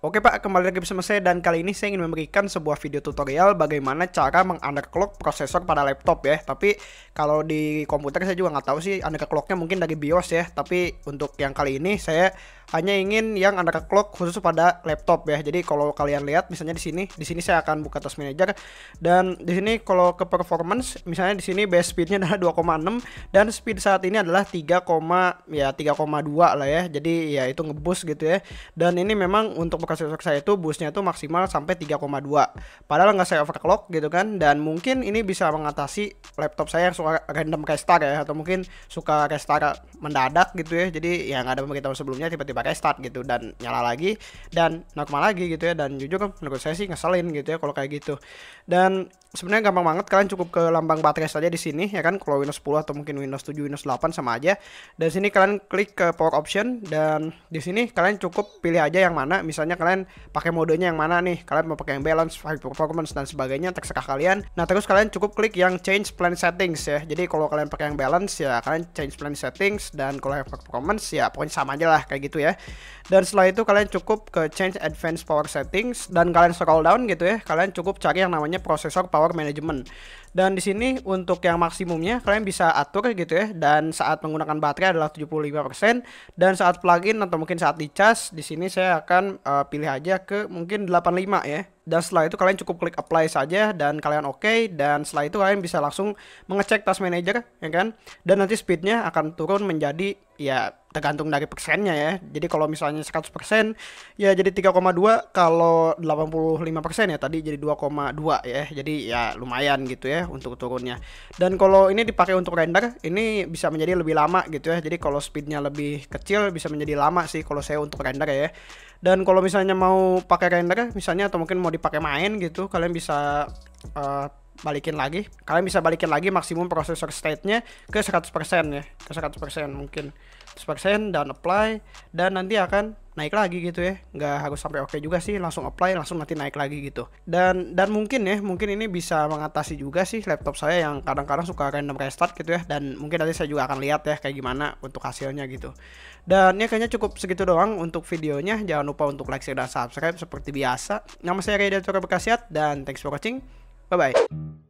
Oke Pak, kembali lagi bersama saya dan kali ini saya ingin memberikan sebuah video tutorial bagaimana cara mengunderclock prosesor pada laptop ya. Tapi kalau di komputer saya juga nggak tahu sih underclocknya mungkin dari BIOS ya. Tapi untuk yang kali ini saya hanya ingin yang underclock khusus pada laptop ya. Jadi kalau kalian lihat misalnya di sini, di sini saya akan buka task manager dan di sini kalau ke performance misalnya di sini base speednya adalah 2,6 dan speed saat ini adalah 3, ya 3,2 lah ya. Jadi ya itu ngebus gitu ya. Dan ini memang untuk kasus saya itu busnya itu maksimal sampai 3,2 padahal nggak saya overclock gitu kan dan mungkin ini bisa mengatasi laptop saya yang suka random restart ya atau mungkin suka restart mendadak gitu ya jadi yang ada pemberitahuan sebelumnya tiba-tiba restart gitu dan nyala lagi dan normal lagi gitu ya dan jujur kan menurut saya sih ngeselin gitu ya kalau kayak gitu dan sebenarnya gampang banget kalian cukup ke lambang baterai saja di sini ya kan kalau Windows 10 atau mungkin Windows 7 Windows 8 sama aja dan sini kalian klik ke power option dan di sini kalian cukup pilih aja yang mana misalnya kalian pakai modenya yang mana nih kalian mau pakai yang balance high performance dan sebagainya terserah kalian nah terus kalian cukup klik yang change plan settings ya jadi kalau kalian pakai yang balance ya kalian change plan settings dan kalau high performance ya pokoknya sama aja lah kayak gitu ya dan setelah itu kalian cukup ke change advanced power settings dan kalian scroll down gitu ya kalian cukup cari yang namanya processor power power management dan di sini untuk yang maksimumnya kalian bisa atur gitu ya dan saat menggunakan baterai adalah 75% dan saat plugin atau mungkin saat dicas di sini saya akan uh, pilih aja ke mungkin 85 ya. Dan setelah itu kalian cukup klik apply saja dan kalian oke okay, dan setelah itu kalian bisa langsung mengecek task manager ya kan. Dan nanti speednya akan turun menjadi ya tergantung dari persennya ya. Jadi kalau misalnya 100% ya jadi 3,2 kalau 85% ya tadi jadi 2,2 ya. Jadi ya lumayan gitu ya. Ya, untuk turunnya. Dan kalau ini dipakai untuk render, ini bisa menjadi lebih lama gitu ya. Jadi kalau speednya lebih kecil bisa menjadi lama sih kalau saya untuk render ya. Dan kalau misalnya mau pakai render, misalnya atau mungkin mau dipakai main gitu, kalian bisa uh, balikin lagi. Kalian bisa balikin lagi maksimum processor state-nya ke 100% ya, ke 100% mungkin. 100% dan apply dan nanti akan naik lagi gitu ya nggak harus sampai oke okay juga sih langsung apply langsung nanti naik lagi gitu dan dan mungkin ya mungkin ini bisa mengatasi juga sih laptop saya yang kadang-kadang suka random restart gitu ya dan mungkin nanti saya juga akan lihat ya kayak gimana untuk hasilnya gitu dan ya kayaknya cukup segitu doang untuk videonya jangan lupa untuk like share dan subscribe seperti biasa nama saya Reda Bekasiat dan thanks for watching bye bye